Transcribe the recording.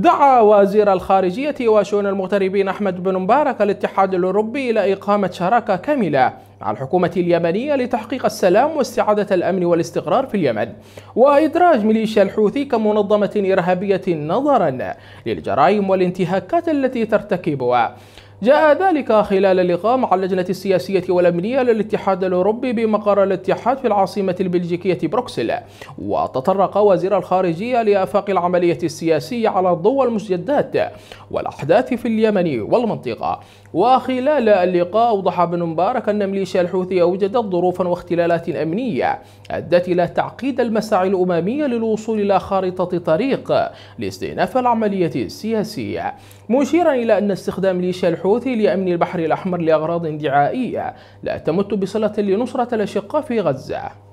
دعا وزير الخارجية وشؤون المغتربين أحمد بن مبارك الاتحاد الأوروبي إلى إقامة شراكة كاملة مع الحكومة اليمنية لتحقيق السلام واستعادة الأمن والاستقرار في اليمن وإدراج ميليشيا الحوثي كمنظمة إرهابية نظرا للجرائم والانتهاكات التي ترتكبها جاء ذلك خلال اللقاء مع اللجنة السياسية والأمنية للاتحاد الأوروبي بمقر الاتحاد في العاصمة البلجيكية بروكسل وتطرق وزير الخارجية لآفاق العملية السياسية على ضوء المستجدات والأحداث في اليمن والمنطقة وخلال اللقاء أوضح بن مبارك أن ميليشيا الحوثي أوجدت ظروفا واختلالات أمنية أدت إلى تعقيد المساعي الأممية للوصول إلى خارطة طريق لاستئناف العملية السياسية مشيرا إلى أن استخدام ميليشيا الحوثي الحوثي لأمن البحر الأحمر لأغراض دعائية لا تمت بصلة لنصرة الأشقاء في غزة